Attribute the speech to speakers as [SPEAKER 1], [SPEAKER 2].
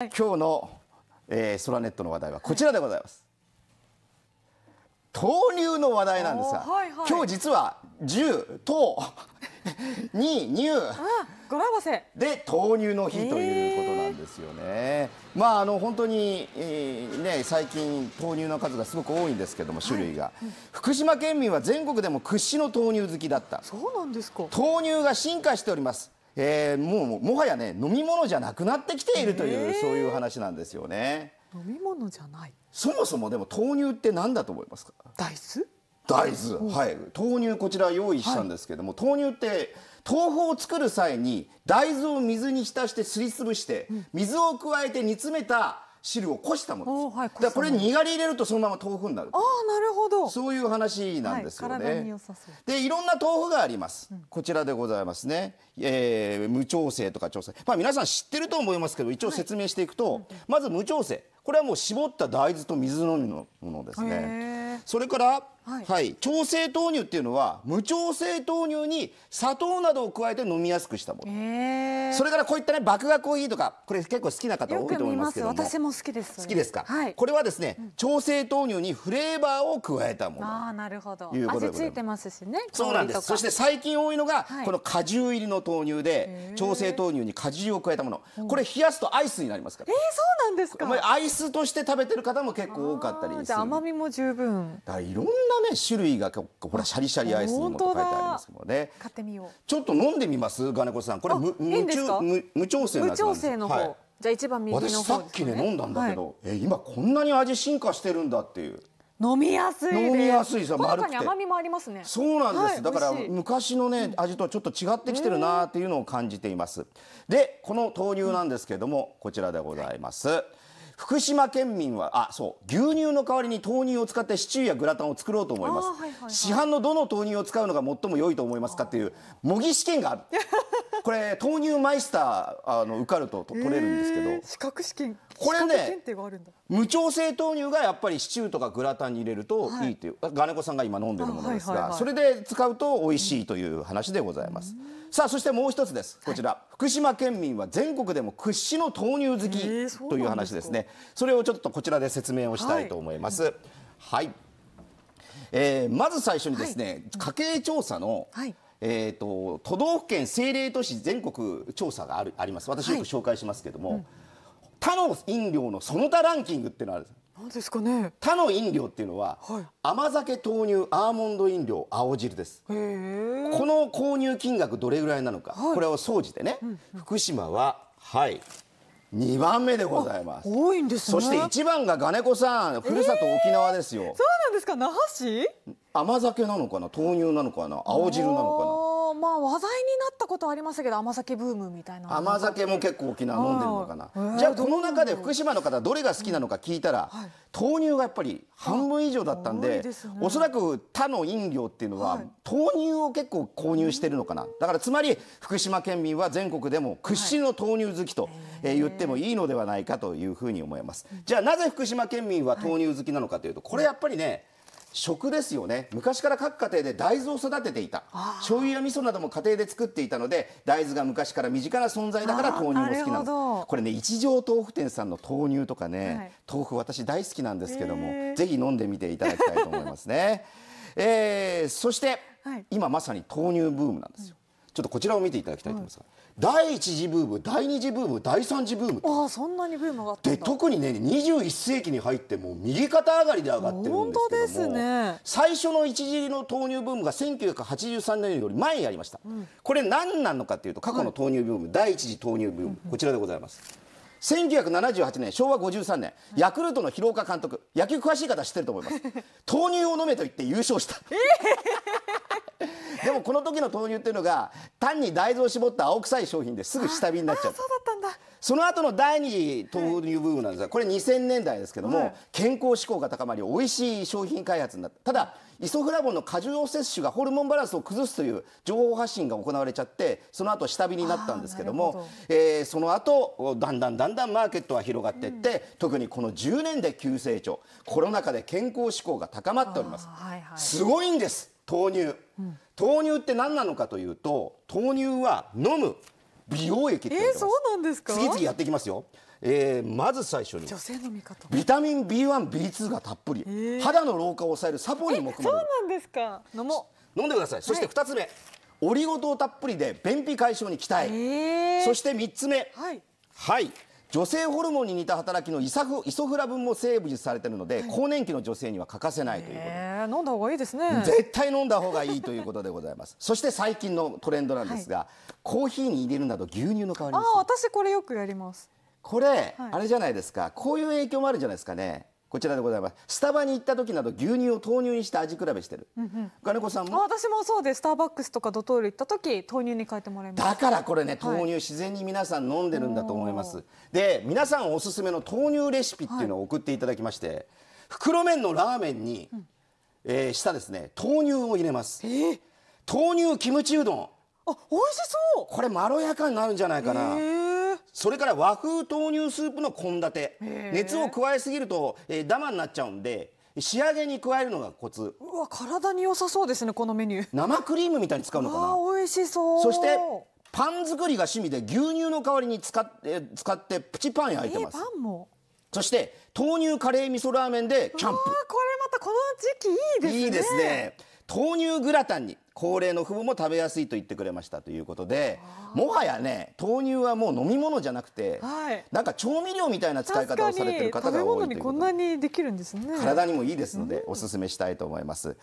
[SPEAKER 1] 今日の、えー、ソラネットの話題はこちらでございます、豆乳の話題なんですが、はいはい、今日実は10糖2乳わせで豆乳の日ということなんですよね、えー、まああの本当に、えー、ね最近豆乳の数がすごく多いんですけども種類が、はいうん、福島県民は全国でも屈指の豆乳好きだったそうなんですか豆乳が進化しておりますえー、もうもはやね飲み物じゃなくなってきているという、そういう話なんですよね。飲み物じゃない。そもそもでも豆乳って何だと思いますか。大豆。大豆、はい、豆乳こちら用意したんですけども、はい、豆乳って豆腐を作る際に大豆を水に浸してすりつぶして、水を加えて煮詰めた汁をこしたものです、はい、だこれにがり入れるとそのまま豆腐になるああなるほどそういう話なんですよね、はい、でいろんな豆腐があります、うん、こちらでございますね、えー、無調整とか調整まあ皆さん知ってると思いますけど一応説明していくと、はい、まず無調整これはもう絞った大豆と水のみのものですねそれからはい、調整豆乳っていうのは無調整豆乳に砂糖などを加えて飲みやすくしたものそれからこういったね麦芽コーヒーとかこれ結構好きな方多いと思いますけども私も好きです好きですか、はい、これはですね、調整豆乳にフレーバーを加えたものああなるほど味ついてますしねそうなんですそして最近多いのが、この果汁入りの豆乳で調整豆乳に果汁を加えたものこれ冷やすとアイスになりますからえー、そうなんですかアイスとして食べてる方も結構多かったりするじゃあ甘みも十分だいろんなね種類がこれシャリシャリアイスにも書いてありますもんねちょっと飲んでみます金子さんこれ無無無調整無調整の方、はい、じゃあ一番右の方、ね、私さっきね飲んだんだけど、はい、え今こんなに味進化してるんだっていう飲みやすい飲みやすいさ丸くて甘みもありますねそうなんです、はい、だから昔のね味とちょっと違ってきてるなっていうのを感じていますでこの豆乳なんですけれどもこちらでございます、はい福島県民はあそう牛乳の代わりに豆乳を使ってシチューやグラタンを作ろうと思います、はいはいはい、市販のどの豆乳を使うのが最も良いと思いますかっていう模擬試験があるこれ豆乳マイスターあの受かると取れるんですけど、えー、資格試験これね無調整豆乳がやっぱりシチューとかグラタンに入れるといいという、はい、ガネさんが今飲んでるものですが、はいはいはいそれで使うと美味しいという話でございます、うん、さあそしてもう一つですこちら、はい、福島県民は全国でも屈指の豆乳好き、という話ですねそれをちょっとこちらで説明をしたいと思います、はい、はい、えー、まず最初にですね、家計調査の、はい、えーと、都道府県政令都市全国調査があるあります私よく紹介しますけども、はいうん、他の飲料のその他ランキングっていうのがあるんですなんですかね他の飲料っていうのは、はい、甘酒豆乳アーモンド飲料青汁ですこの購入金額どれぐらいなのか、はい、これを総じてね、うんうん、福島ははい2番目でございます多いんです、ね、そして1番が金子さんふるさと沖縄ですよ、そうなんですか那覇市甘酒なのかな豆乳なのかな青汁なのかなまあ話題になったことありましたけど甘酒ブームみたいな甘酒も結構沖縄飲んでるのかな、えー、じゃあこの中で福島の方どれが好きなのか聞いたら、はい、豆乳がやっぱり半分以上だったんで、ね、おそらく他の飲料っていうのは、豆乳を結構購入してるのかなだからつまり福島県民は全国でも屈指の豆乳好きと、はい、えー、言ってもいいのではないかというふうに思います、じゃあなぜ福島県民は豆乳好きなのかというとこれやっぱりね、食ですよね昔から各家庭で大豆を育てていた醤油や味噌なども家庭で作っていたので大豆が昔から身近な存在だから豆乳も好きなのこれね一条豆腐店さんの豆乳とかね、はい、豆腐私大好きなんですけどもぜひ飲んでみていただきたいと思いますね、えー、そして、はい、今まさに豆乳ブームなんですよちょっとこちらを見ていただきたいと思います、はい、第1次ブーム第2次ブーム第3次ブームああそんなにブームがあったで特にね21世紀に入ってもう右肩上がりで上がってるんですけどもです、ね、最初の一次の豆乳ブームが1983年より前にありました、うん、これ何なのかというと過去の豆乳ブーム、はい、第1次豆乳ブーム、こちらでございます、1978年昭和53年ヤクルトの広岡監督野球詳しい方知ってると思います豆乳 を飲めと言って優勝した、えーでもこの時の豆乳っていうのが単に大豆を絞った青臭い商品ですぐ下火になっちゃうそうだったんだその後の第二豆乳ブームなんですがこれ2000年代ですけども、はい、健康志向が高まり美味しい商品開発になったただイソフラボンの過剰摂取がホルモンバランスを崩すという情報発信が行われちゃってその後下火になったんですけどもど、えー、その後だんだんだんだんマーケットは広がっていって、うん、特にこの10年で急成長コロナ禍で健康志向が高まっております、はいはい、すごいんです豆乳豆乳って何なのかというと豆乳は飲む美容液っててます、えそうなんですか次々やっていきますよえー、まず最初に女性の味方ビタミン B1B2 がたっぷり、えー、肌の老化を抑えるサポニンも含まれるそうなんですか飲もう飲んでくださいそして2つ目、はい、オリゴ糖たっぷりで便秘解消に期待、えー、そして3つ目はい、はい女性ホルモンに似た働きのイサフイソフラ分ンも成分されてるので、更年期の女性には欠かせないということで飲んだ方がいいですね絶対飲んだ方がいいということでございますそして最近のトレンドなんですが、はい、コーヒーに入れるなど牛乳の代わりにあ私これよくやりますこれ、はい、あれじゃないですかこういう影響もあるじゃないですかねこちらでございますスタバに行った時など牛乳を豆乳にして味比べしてる、うんうん、金子さんも私もそうですスターバックスとかドトール行った時豆乳に変えてもらいましだからこれね豆乳、はい、自然に皆さん飲んでるんだと思いますで皆さんおすすめの豆乳レシピっていうのを送っていただきまして、はい、袋麺のラーメンに、うん、えー、下ですね豆乳を入れます、えー、豆乳キムチうどんあ美味しそうこれまろやかになるんじゃないかな、えーそれから和風豆乳スープの献立熱を加えすぎると、えー、ダマになっちゃうんで仕上げに加えるのがコツうわ体に良さそうですねこのメニュー生クリームみたいに使うのかな美味しそうそしてパン作りが趣味で牛乳の代わりに使って使ってプチパン焼いてます、えー、パンもそして豆乳カレー味噌ラーメンでキャンプこれまたこの時期いいですねいいですね豆乳グラタンに高齢の父母も食べやすいと言ってくれましたということでもはやね豆乳はもう飲み物じゃなくて、はい、なんか調味料みたいな使い方をされてる方が多いということで体にもいいですのでおすすめしたいと思います。